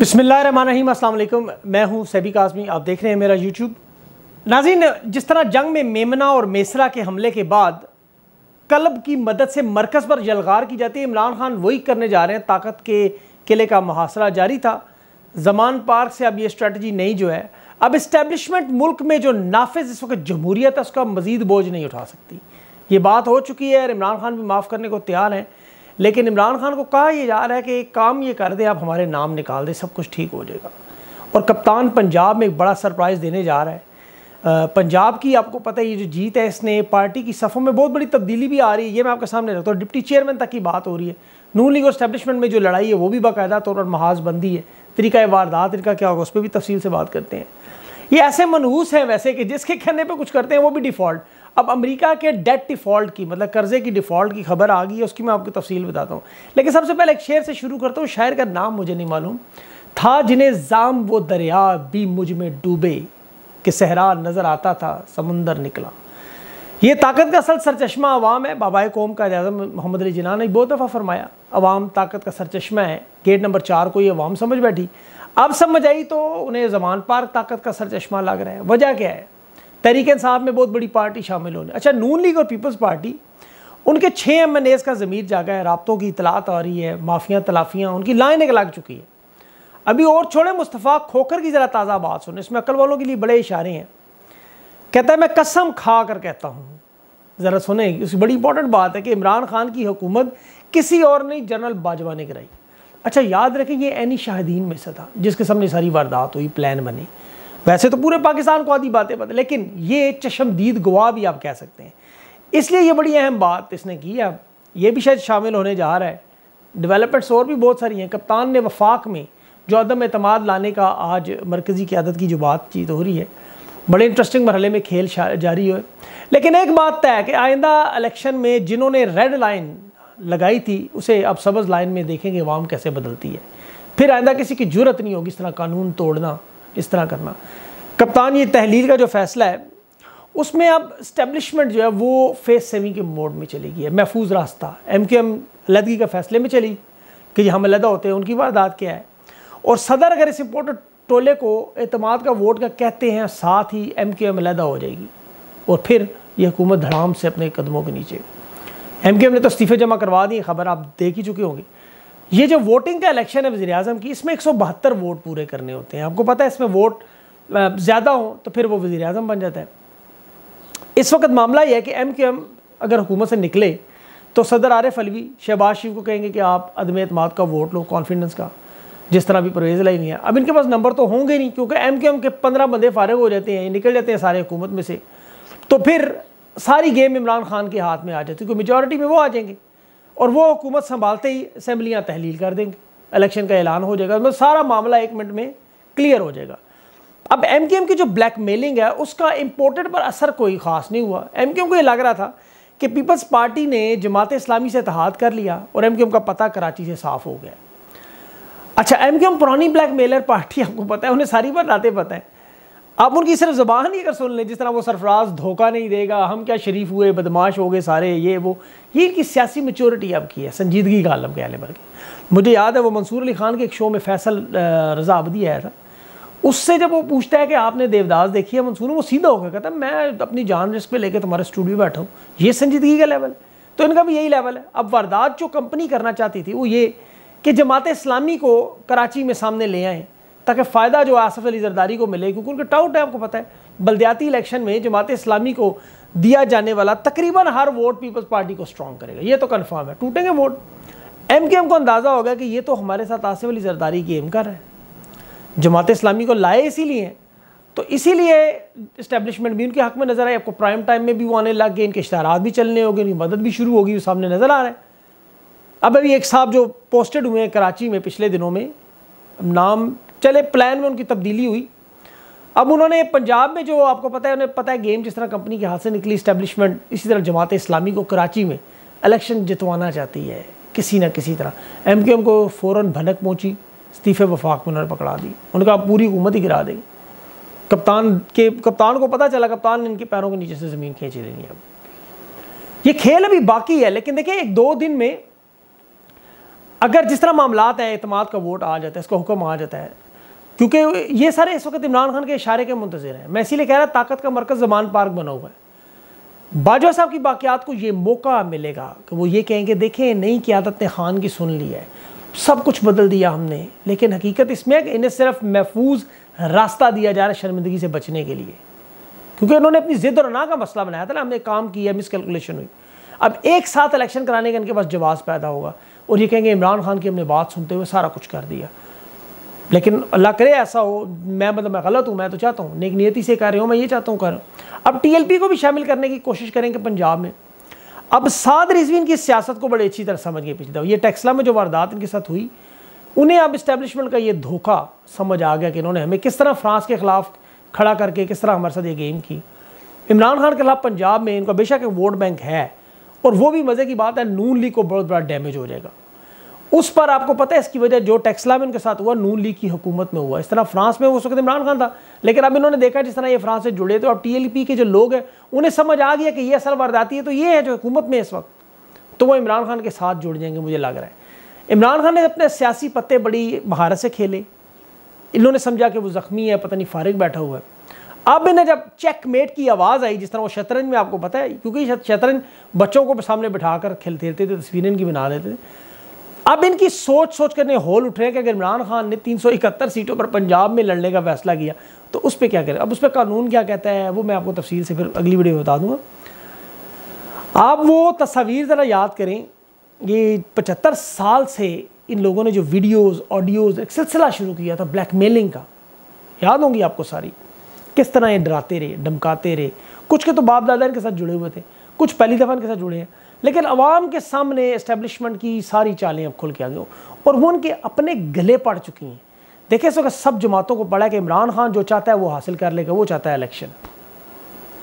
बिसमीम मैं हूं सैबी काजमी आप देख रहे हैं मेरा यूट्यूब नाजीन जिस तरह जंग में मेमना और मेसरा के हमले के बाद कलब की मदद से मरकज़ पर जलगार की जाती है इमरान खान वही करने जा रहे हैं ताकत के किले का मुहासरा जारी था जमान पार्क से अब ये स्ट्रेटजी नहीं जो है अब इस्टेबलिशमेंट मुल्क में जो नाफिज इस वक्त जमहूरियत है उसका मजीद बोझ नहीं उठा सकती ये बात हो चुकी है और इमरान खान भी माफ़ करने को तैयार हैं लेकिन इमरान खान को कहा यह जा रहा है कि एक काम ये कर दें आप हमारे नाम निकाल दें सब कुछ ठीक हो जाएगा और कप्तान पंजाब में एक बड़ा सरप्राइज़ देने जा रहा है पंजाब की आपको पता है ये जो जीत है इसने पार्टी की सफ़ों में बहुत बड़ी तब्दीली भी आ रही है ये मैं आपके सामने रखता हूँ डिप्टी चेयरमैन तक की बात हो रही है नू लीग और स्टैब्लिशमेंट में जो लड़ाई है वो भी बाकायदा तौर पर महाजबंदी है तरीका वारदात इनका क्या होगा उस पर भी तफसील से बात करते हैं ये ऐसे मनहूस हैं वैसे कि जिसके कहने पर कुछ करते हैं वो भी डिफ़ॉल्ट अब अमेरिका के डेट डिफ़ॉल्ट की मतलब कर्ज़े की डिफ़ॉल्ट की खबर आ गई है उसकी मैं आपको तफसील बताता हूँ लेकिन सबसे पहले एक शेर से शुरू करता हूँ शायर का नाम मुझे नहीं मालूम था जिन्हें जाम वो दरिया भी मुझ में डूबे कि सहरा नज़र आता था समंदर निकला ये ताकत का असल सरचश्मा अवाम है बाबा कौम का एजाज़ मोहम्मद अली जिना ने बहुत दफ़ा फरमाया अवाम ताकत का सरचश्मा है गेट नंबर चार को ये अवाम समझ बैठी अब समझ आई तो उन्हें जमान पार ताकत का सरचश्मा लग रहा है वजह क्या है तहरीक इंसाफ में बहुत बड़ी पार्टी शामिल होने अच्छा नून लीग और पीपल्स पार्टी उनके छः एम एन एज़ का ज़मीर जागा है रबतों की इतलात आ रही है माफियाँ तलाफियाँ उनकी लाइन एक लग चुकी है अभी और छोड़े मुस्तफ़ा खोखर की ज़रा ताज़ा बात सुने इसमें अकल वालों के लिए बड़े इशारे हैं कहता है मैं कसम खा कर कहता हूँ ज़रा सुने उसकी बड़ी इंपॉर्टेंट बात है कि इमरान खान की हुकूमत किसी और ने जनरल बाजवा ने कराई अच्छा याद रखें ये एनी शाहदीन में से था जिसके सामने सारी वारदात हुई प्लान बनी वैसे तो पूरे पाकिस्तान को आधी बातें पता लेकिन ये चश्मदीद गवाह भी आप कह सकते हैं इसलिए ये बड़ी अहम बात इसने की है ये भी शायद शामिल होने जा रहा है डेवलपमेंट्स और भी बहुत सारी हैं कप्तान ने वफाक में जो अदम अतमाद लाने का आज मरकज़ी क्यादत की जो बातचीत हो रही है बड़े इंटरेस्टिंग मरहले में खेल जारी हुए लेकिन एक बात तय है कि आइंदा इलेक्शन में जिन्होंने रेड लाइन लगाई थी उसे अब सबज़ लाइन में देखेंगे वाम कैसे बदलती है फिर आइंदा किसी की जरूरत नहीं होगी इस तरह कानून तोड़ना इस तरह करना कप्तान ये तहलील का जो फैसला है उसमें अब इस्टेबलिशमेंट जो है वो फेस सेवी के मोड में चली गई है महफूज रास्ता एम क्यू एम अलहदगी का फैसले में चली कि हम अलहदा होते हैं उनकी वारदात क्या है और सदर अगर इस इम्पोर्टेंट टोले को अतमाद का वोट का कहते हैं साथ ही एम के एम अलहदा हो जाएगी और फिर यह हुकूमत धड़ाम से अपने कदमों के नीचे एम के एम ने तो इस्तीफे जमा करवा दिए खबर आप देख ही चुके होंगे ये जो वोटिंग का इलेक्शन है वजी अजम की इसमें एक वोट पूरे करने होते हैं आपको पता है इसमें वोट ज़्यादा हो तो फिर वो वज़ी अजम बन जाता है इस वक्त मामला यह है कि एम क्यू एम अगर हुकूमत से निकले तो सदर आरिफ अलवी शहबाज शरीफ को कहेंगे कि आप अदम अतमाद का वोट लो कॉन्फिडेंस का जिस तरह भी परवेज़ लाई नहीं है अब इनके पास नंबर तो होंगे नहीं क्योंकि एम के एम के पंद्रह बंदे फारग हो जाते हैं निकल जाते हैं सारे हुकूमत में से तो फिर सारी गेम इमरान खान के हाथ में आ जाती है क्योंकि मेजोरिटी में वो आ जाएंगे और वो हुकूमत संभालते ही असम्बलियाँ तहलील कर देंगे इलेक्शन का ऐलान हो जाएगा मतलब सारा मामला एक मिनट में क्लियर हो जाएगा अब एम के एम की जो ब्लैक मेलिंग है उसका इम्पोर्टेंट पर असर कोई ख़ास नहीं हुआ एम के एम को ये लग रहा था कि पीपल्स पार्टी ने जमात इस्लामी से तहाद कर लिया और एम के एम का पता कराची से साफ़ हो गया अच्छा एम पुरानी ब्लैक मेलर पार्टी आपको पता है उन्हें सारी बार रातें पता है आप उनकी सिर्फ ज़बान ही अगर सुन लें जिस तरह वो सरफराज धोखा नहीं देगा हम क्या शरीफ हुए बदमाश हो गए सारे ये वो ये इनकी सियासी मेचोरिटी आपकी है संजीदगी का आलम कह बल्कि मुझे याद है वो मंसूर अली खान के एक शो में फैसल रजा अबदी आया था उससे जब वो पूछता है कि आपने देवदास देखी है मंसूर वो सीधा होकर कहता है मैं अपनी जान रिस्क पर लेकर तुम्हारे स्टूडियो बैठा हूँ ये संजीदगी का लेवल तो इनका भी यही लेवल है अब वारदात जो कंपनी करना चाहती थी वो ये कि जमात इस्लामी को कराची में सामने ले आएँ ताकि फ़ायदा जो आसफ़ अली जरदारी को मिले क्योंकि उनका टाउट है आपको पता है बल्दियाती इलेक्शन में जमात इस्लामी को दिया जाने वाला तकरीबन हर वोट पीपल्स पार्टी को स्ट्रॉन्ग करेगा ये तो कन्फर्म है टूटेंगे वोट एम के एम को अंदाज़ा होगा कि ये तो हमारे साथ आसफ़ अली जरदारी की एम कर है जमात इस्लामी को लाए इसीलिए तो इसीलिए इस्टेब्लिशमेंट भी उनके हक में नज़र आए आपको प्राइम टाइम में भी वो आने लग गए इनके इश्तारा भी चलने हो गए उनकी मदद भी शुरू होगी वो सामने नज़र आ रहा है अब अभी एक साहब जो पोस्टेड हुए हैं कराची में पिछले दिनों में नाम चले प्लान में उनकी तब्दीली हुई अब उन्होंने पंजाब में जो आपको पता है उन्हें पता है गेम जिस तरह कंपनी के हाथ से निकली इस्टेब्लिशमेंट इसी तरह जमात इस्लामी को कराची में इलेक्शन जितवाना चाहती है किसी ना किसी तरह एम क्यू एम को फ़ौर भनक पहुँची इस्तीफ़े वफाक में उन्होंने पकड़ा दी उनका पूरी हुकूमत ही गिरा दी कप्तान के कप्तान को पता चला कप्तान ने इनके पैरों के नीचे से ज़मीन खींची लेनी है अब ये खेल अभी बाकी है लेकिन देखिए एक दो दिन में अगर जिस तरह मामला हैं अतमाद का वोट आ जाता है इसका हुक्म आ जाता है क्योंकि ये सारे इस वक्त इमरान खान के इशारे के मुंतजर हैं मैं इसीलिए कह रहा ताकत का मरकज जमान पार्क बना हुआ है बाजवा साहब की बाकियात को ये मौका मिलेगा कि वो ये कहेंगे देखें नई क्यादत ने खान की सुन ली है सब कुछ बदल दिया हमने लेकिन हकीकत इसमें है कि इन्हें सिर्फ महफूज रास्ता दिया जा रहा है शर्मिंदगी से बचने के लिए क्योंकि उन्होंने अपनी जिद और ना का मसला बनाया था ना हमने काम किया मिसकैलकुलेशन हुई अब एक साथ इलेक्शन कराने का इनके पास जवाब पैदा होगा और ये कहेंगे इमरान खान की हमने बात सुनते हुए सारा कुछ कर दिया लेकिन अल्लाह करे ऐसा हो मैं मतलब मैं गलत हूँ मैं तो चाहता हूँ नेक नियति से कर रही हूँ मैं ये चाहता हूँ कर अब टीएलपी को भी शामिल करने की कोशिश करेंगे पंजाब में अब साद रिजवी इनकी सियासत को बड़ी अच्छी तरह समझ गए पिछले दफ़ा ये टेक्सला में जो वारदात इनके साथ हुई उन्हें अब इस्टेब्लिशमेंट का ये धोखा समझ आ गया कि इन्होंने हमें किस तरह फ्रांस के खिलाफ खड़ा करके किस तरह हमारे साथ ये गेम की इमरान खान के खिलाफ पंजाब में इनका बेशक वोट बैंक है और वो भी मज़े की बात है नून लीग को बहुत बड़ा डैमेज हो जाएगा उस पर आपको पता है इसकी वजह जो टेक्सला में उनके साथ हुआ नून लीग की हुकूमत में हुआ इस तरह फ्रांस में उस वक्त इमरान खान था लेकिन अब इन्होंने देखा जिस तरह ये फ्रांस से जुड़े तो अब टीएलपी के जो लोग हैं उन्हें समझ आ गया कि ये असल वारदाती है तो ये है जो हुकूमत में इस वक्त तो वो इमरान खान के साथ जुड़ जाएंगे मुझे लग रहा है इमरान खान ने अपने सियासी पत्ते बड़ी महारत से खेले इन्होंने समझा कि वो ज़ख्मी है पता नहीं फारिग बैठा हुआ है अब इन्हें जब मेट की आवाज़ आई जिस तरह वो शतरंज में आपको पता है क्योंकि शतरंज बच्चों को सामने बैठा कर खेलते रहते थे तस्वीरें इनकी बना लेते थे अब इनकी सोच सोच कर होल उठ रहे हैं कि अगर इमरान खान ने 371 सीटों पर पंजाब में लड़ने का फैसला किया तो उस पर क्या करें अब उस पर कानून क्या कहता है वो मैं आपको तफसील से फिर अगली वीडियो में बता दूंगा आप वो तस्वीर ज़रा याद करें ये पचहत्तर साल से इन लोगों ने जो वीडियोस ऑडियोज़ एक सिलसिला शुरू किया था ब्लैकमेलिंग का याद होंगी आपको सारी किस तरह ये डराते रहे धमकाते रहे कुछ के तो बाप दादा इनके साथ जुड़े हुए थे कुछ पहली दफ़ा इनके साथ जुड़े हैं लेकिन अवाम के सामने इस्टेबलिशमेंट की सारी चालें अब खुल के आ गई और वो उनके अपने गले पड़ चुकी हैं देखिए सो सब जमातों को पड़ा है कि इमरान खान जो चाहता है वो हासिल कर लेगा वो चाहता है इलेक्शन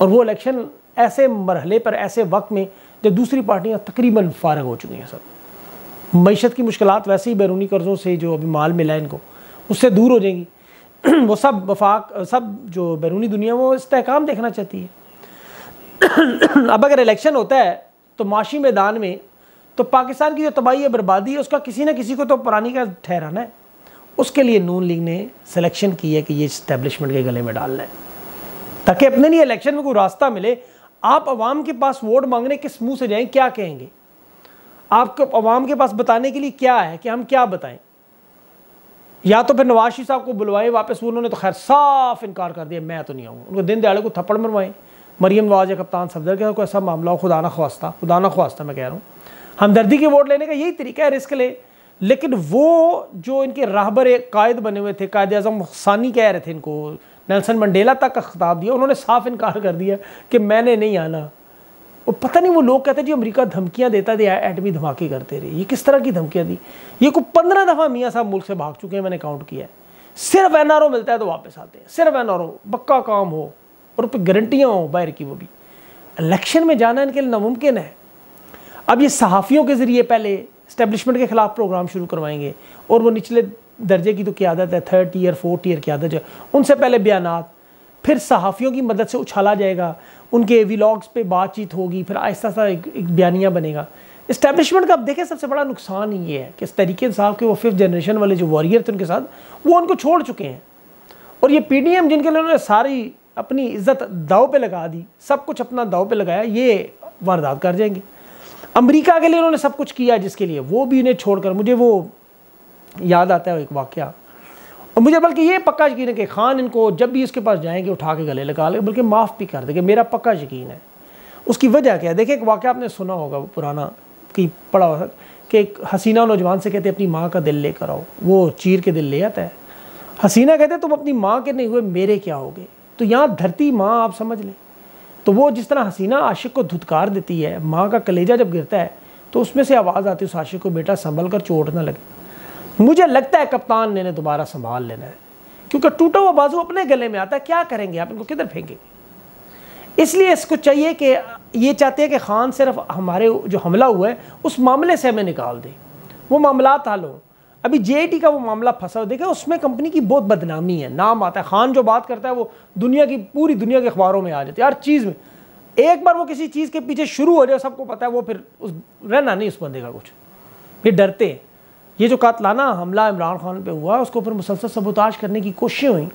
और वो इलेक्शन ऐसे मरहले पर ऐसे वक्त में जब दूसरी पार्टियाँ तकरीबन फारग हो चुकी हैं सब मीशत की मुश्किल वैसे ही बैरूनी कर्ज़ों से जो अभी माल मिला है इनको उससे दूर हो जाएंगी वो सब वफाक सब जो बैरूनी दुनिया वो इसकाम देखना चाहती है अब अगर इलेक्शन होता है तो माशी मैदान में तो पाकिस्तान की जो तबाही है बर्बादी है उसका किसी न किसी को तो पुरानी का ठहराना है उसके लिए नून लीग ने सिलेक्शन की है कि ये इस्टेब्लिशमेंट के गले में डालना है ताकि अपने लिए इलेक्शन में कोई रास्ता मिले आप अवाम के पास वोट मांगने किस मुंह से जाएँ क्या कहेंगे आपको अवाम के पास बताने के लिए क्या है कि हम क्या बताएं या तो फिर नवाज शरीफ साहब को बुलवाएं वापस उन्होंने तो खैर साफ इनकार कर दिया मैं तो नहीं आऊँगा उनको दिन दयाड़े को थप्पड़ मरवाएं मरीम नवाज कप्तान सफदर का कोई ऐसा मामला हो खुदा ना ख्वास्ता खुदा ना ख्वास्ता मैं कह रहा हूँ हमदर्दी के वोट लेने का यही तरीका है रिस्क ले लेकिन वो जो इनके राहबर कायद बने हुए थे कायद अजम सानी कह रहे थे इनको नेल्सन मंडेला तक का खिताब दिया उन्होंने साफ इनकार कर दिया कि मैंने नहीं आना और पता नहीं वो लोग कहते जी अमेरिका धमकियां देता था एटमी धमाके करते रहे ये किस तरह की धमकियां दी ये को पंद्रह दफ़ा मियाँ साहब मुल्क से भाग चुके हैं मैंने काउंट किया है सिर्फ एन मिलता है तो वापस आते हैं सिर्फ एन पक्का काम हो और उन पर गारंटियाँ हों बाहर की वो भी इलेक्शन में जाना इनके लिए नामुमकिन है अब ये सहाफ़ियों के ज़रिए पहले इस्टेबलिशमेंट के ख़िलाफ़ प्रोग्राम शुरू करवाएंगे और वो निचले दर्जे की तो क्या है थर्ड ईयर फोर्थ ईयर की आदत है उनसे पहले बयान फिर सहाफ़ियों की मदद से उछाला जाएगा उनके विलाग्स पर बातचीत होगी फिर आहिस्ता आहिस्ता एक, एक बयानिया बनेगा इस्टेब्लिशमेंट का अब देखें सबसे बड़ा नुकसान ये है कि इस तरीके साहब के वो फिफ्थ जनरेशन वाले जो वॉरियर थे उनके साथ वो उनको छोड़ चुके हैं और ये पी जिनके लिए उन्होंने सारी अपनी इज्जत दाव पे लगा दी सब कुछ अपना दाव पे लगाया ये वारदात कर जाएंगे अमेरिका के लिए उन्होंने सब कुछ किया जिसके लिए वो भी इन्हें छोड़कर मुझे वो याद आता है एक वाक्य और मुझे बल्कि ये पक्का यकीन है कि खान इनको जब भी उसके पास जाएंगे उठा के गले लगा ले बल्कि माफ़ भी कर देंगे मेरा पक्का यकीन है उसकी वजह क्या है देखिए एक वाक्य आपने सुना होगा वो पुराना कि पड़ा हुआ कि एक हसीना नौजवान से कहते अपनी माँ का दिल लेकर आओ वो चीर के दिल ले आता है हसीना कहते तुम अपनी माँ के नहीं हुए मेरे क्या हो गए तो यहाँ धरती माँ आप समझ लें तो वो जिस तरह हसीना आशिक को धुतकार देती है माँ का कलेजा जब गिरता है तो उसमें से आवाज़ आती है उस आशिक को बेटा संभल कर चोट ना लगे मुझे लगता है कप्तान ने दोबारा संभाल लेना है क्योंकि टूटा हुआ बाजू अपने गले में आता है क्या करेंगे आप इनको किधर फेंकेंगे इसलिए इसको चाहिए कि ये चाहते हैं कि खान सिर्फ हमारे जो हमला हुआ है उस मामले से हमें निकाल दें वो मामला हल हों अभी जे का वो मामला फंसा हुआ देखे उसमें कंपनी की बहुत बदनामी है नाम आता है खान जो बात करता है वो दुनिया की पूरी दुनिया के अखबारों में आ जाती है हर चीज़ में एक बार वो किसी चीज़ के पीछे शुरू हो जाए सबको पता है वो फिर उस रहना नहीं उस बंदे का कुछ फिर डरते हैं ये जो कातलाना हमला इमरान खान पर हुआ उसको फिर मुसलसल सबूताज करने की कोशिशें हुई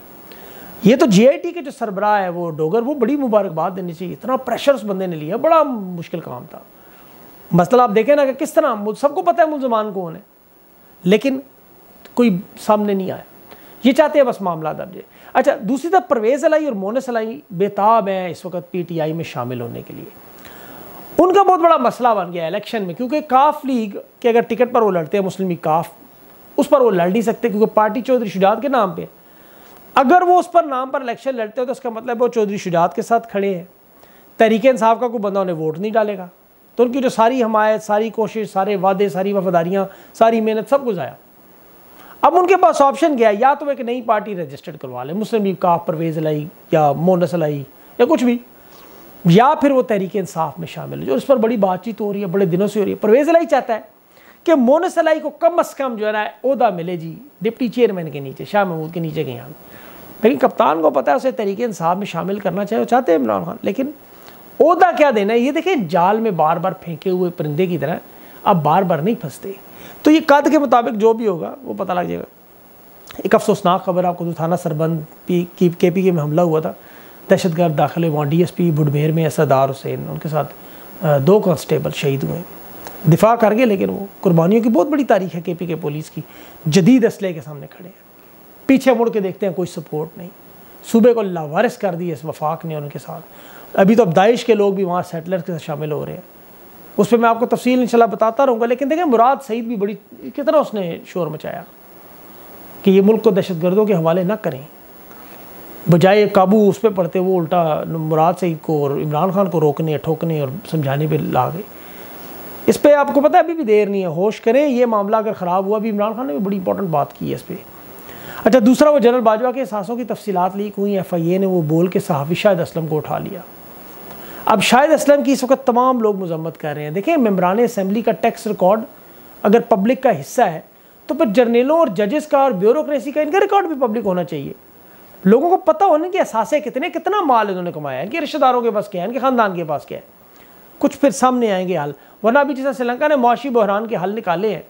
ये तो जे के जो सरबराह है वो डोगर वो बड़ी मुबारकबाद देनी चाहिए इतना प्रेशर उस बंदे ने लिया बड़ा मुश्किल काम था मसला आप देखें ना कि किस तरह सबको पता है मुलजमान कौन है लेकिन कोई सामने नहीं आया ये चाहते हैं बस मामला दर्ज है अच्छा दूसरी तरफ परवेज़ अलाई और मोनस अलाई बेताब हैं इस वक्त पीटीआई में शामिल होने के लिए उनका बहुत बड़ा मसला बन गया इलेक्शन में क्योंकि काफ लीग के अगर टिकट पर वो लड़ते हैं मुस्लिम लीग काफ उस पर वो लड़ नहीं सकते क्योंकि पार्टी चौधरी शुजात के नाम पर अगर वो उस पर नाम पर इलेक्शन लड़ते हो तो उसका मतलब वो चौधरी शुजात के साथ खड़े हैं तरीके इंसाफ का कोई बंदा उन्हें वोट नहीं डालेगा तो उनकी जो सारी हमायत सारी कोशिश सारे वादे सारी वफादारियाँ सारी मेहनत सब कुछ आया अब उनके पास ऑप्शन गया या तो एक नई पार्टी रजिस्टर्ड करवा लें मुस्लिम लीग का परवेज़ लाई या मोनस लाई या कुछ भी या फिर वो तहरीक इंसाफ में शामिल हो जो इस पर बड़ी बातचीत हो रही है बड़े दिनों से हो रही है परवेज़ लाई चाहता है कि मोनस लाई को कम अज़ कम जो है ना अहदा मिले जी डिप्टी चेयरमैन के नीचे शाह महमूद के नीचे गए लेकिन कप्तान को पता है उसे तहरीक इंसाफ में शामिल करना चाहे वो चाहते हैं इमरान खान लेकिन होता क्या देना है ये देखें जाल में बार बार फेंके हुए परिंदे की तरह अब बार बार नहीं फंसते तो ये कद के मुताबिक जो भी होगा वो पता लग जाएगा एक अफसोसनाक खबर आपको तो थाना सरबंद पी की के पी के में हमला हुआ था दहशतगर्द दाखिल हुए वहाँ डी एस पी बुडमेर में असदार हुसैन उनके साथ दो कांस्टेबल शहीद हुए दिफा कर गए लेकिन वो कुर्बानियों की बहुत बड़ी तारीख है के पी के पुलिस की जदीद असले के सामने खड़े हैं पीछे मुड़ के देखते हैं कोई सपोर्ट नहीं सूबे को लावारिस कर दी इस वफाक ने उनके साथ अभी तो अब दाइश के लोग भी वहाँ सेटलर के साथ शामिल हो रहे हैं उस पर मैं आपको तफसील इंशाल्लाह बताता रहूँगा लेकिन देखें मुराद सईद भी बड़ी कितना उसने शोर मचाया कि ये मुल्क को दहशत गर्दों के हवाले ना करें बजाय काबू उस पर पड़ते वो उल्टा मुराद सईद को और इमरान खान को रोकने ठोकने और समझाने पर ला गए इस पर आपको पता है अभी भी देर नहीं है होश करें ये मामला अगर ख़राब हुआ अभी इमरान खान ने भी बड़ी इंपॉर्टेंट बात की है इस पर अच्छा दूसरा वो जनरल बाजवा के सासों की तफसीत लीक हुई एफ आई ए ने वो बोल के सहाफ़ी शाहिद असलम को उठा लिया अब शाहिद असलम की इस वक्त तमाम लोग मजम्मत कर रहे हैं देखें मम्बरान असम्बली का टैक्स रिकॉर्ड अगर पब्लिक का हिस्सा है तो फिर जर्नलों और जजेस का और ब्यूरोसी का इनका रिकॉर्ड भी पब्लिक होना चाहिए लोगों को पता होने कि असासे कितने कितना माल इन्होंने कमाया है इनके रिश्तेदारों के पास क्या है इनके ख़ानदान के पास क्या है कुछ फिर सामने आएंगे हाल वरना अभी जैसा श्रीलंका ने मुआशी बहरान के हल निकाले हैं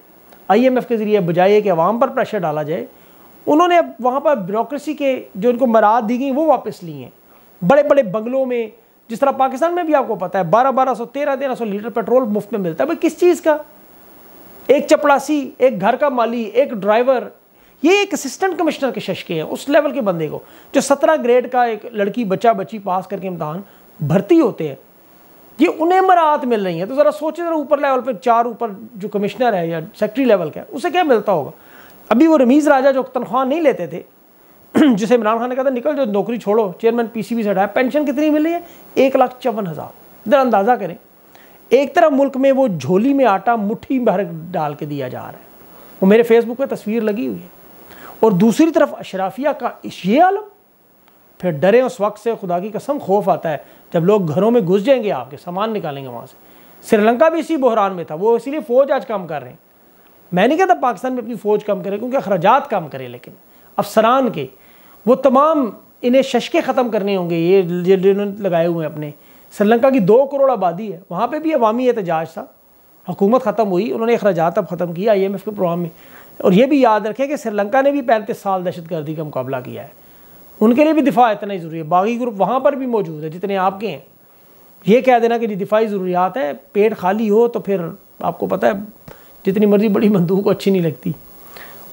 आई एम एफ़ के ज़रिए बजाय कि आवाम पर प्रेशर डाला जाए उन्होंने अब वहाँ पर ब्यूरोसी के जो इनको मराद दी गई वो वापस ली हैं बड़े बड़े बंगलों में जिस तरह पाकिस्तान में भी आपको पता है बारह बारह सौ तेरह तेरह सौ लीटर पेट्रोल मुफ्त में मिलता है भाई किस चीज़ का एक चपड़ासी एक घर का माली एक ड्राइवर ये एक असिस्टेंट कमिश्नर के शशके हैं उस लेवल के बंदे को जो सत्रह ग्रेड का एक लड़की बच्चा बच्ची पास करके इम्तहान भर्ती होते हैं ये उन्हें मराहत मिल रही है तो ज़रा सोचे ज़रा ऊपर लेवल पर चार ऊपर जो कमिश्नर है या सेक्रेटरी लेवल का है उसे क्या मिलता होगा अभी वो रमीज़ राजा जो तनख्वाह नहीं लेते थे जिसे इमरान खान ने कहा था निकल जो नौकरी छोड़ो चेयरमैन पीसीबी से हटाया पेंशन कितनी मिली है एक लाख चौवन हज़ार इधर अंदाज़ा करें एक तरफ मुल्क में वो झोली में आटा मुट्ठी भर डाल के दिया जा रहा है वो मेरे फेसबुक पर तस्वीर लगी हुई है और दूसरी तरफ अशराफिया का ये आलम फिर डरें उस वक्त से खुदा की कसम खौफ आता है जब लोग घरों में घुस जाएंगे आपके सामान निकालेंगे वहाँ से श्रीलंका भी इसी बहरान में था वो इसीलिए फ़ौज आज कम कर रहे हैं मैं नहीं कहता पाकिस्तान में अपनी फ़ौज कम करे क्योंकि अखराज कम करे लेकिन अफसरान के वो तमाम इन्हें शशके ख़त्म करने होंगे ये जिन्होंने लगाए हुए हैं अपने श्रीलंका की दो करोड़ आबादी है वहाँ पर भी अवामी एहतजाज था हुकूमत ख़त्म हुई उन्होंने अखराज अब ख़त्म किया आई एम एफ़ के प्रोग्राम में और ये भी याद रखें कि श्रीलंका ने भी पैंतीस साल दहशतगर्दी का मुकाबला किया है उनके लिए भी दिफा इतना ही ज़रूरी है बागी ग्रुप वहाँ पर भी मौजूद है जितने आपके हैं ये कह देना कि दिफाई ज़रूरियात हैं पेट खाली हो तो फिर आपको पता है जितनी मर्ज़ी बड़ी बंदूक अच्छी नहीं लगती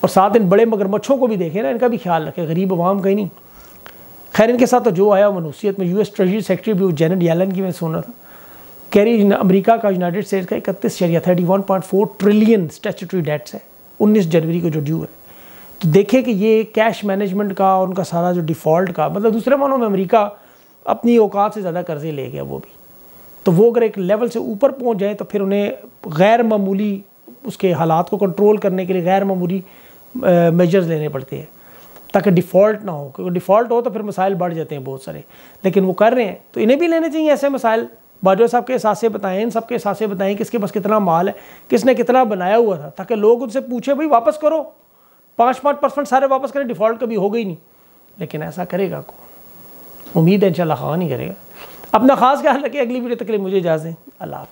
और साथ इन बड़े मगरमच्छों को भी देखें ना इनका भी ख्याल रखें गरीब आवाम कहीं नहीं खैर इनके साथ तो जो आया मनूसियत में यू एस ट्रेजरी सेक्रेटरी भी जेनेट यालन की मैं सुन रहा था कह रही अमरीका का यूनाइटेड स्टेट का इकतीस शरिया thirty one point four trillion statutory debts है उन्नीस जनवरी को जो ड्यू है तो देखें कि ये कैश मैनेजमेंट का और उनका सारा जो डिफ़ॉल्ट का मतलब दूसरे मानों में अमरीका अपनी औकात से ज़्यादा कर्जे ले गया वो भी तो वो अगर एक लेवल से ऊपर पहुँच जाए तो फिर उन्हें गैर मामूली उसके हालात को कंट्रोल करने के लिए गैर मामूली मेजर्स लेने पड़ते हैं ताकि डिफ़ॉल्ट ना हो क्योंकि डिफ़ॉल्ट हो तो फिर मसाइल बढ़ जाते हैं बहुत सारे लेकिन वो कर रहे हैं तो इन्हें भी लेने चाहिए ऐसे मसाइल बाजवा साहब के से बताएं इन सब हिसाब से बताएं किसके पास कितना माल है किसने कितना बनाया हुआ था ताकि लोग उनसे पूछे भाई वापस करो पाँच पाँच परसेंट सारे वापस करें डिफ़ॉल्ट कभी हो गई नहीं लेकिन ऐसा करेगा को उम्मीद है इंशाल्लाह खा हाँ, नहीं करेगा अपना ख़ास ख्याल रखें अगली वीडियो तक के लिए मुझे इजाज़ दें अल्लाह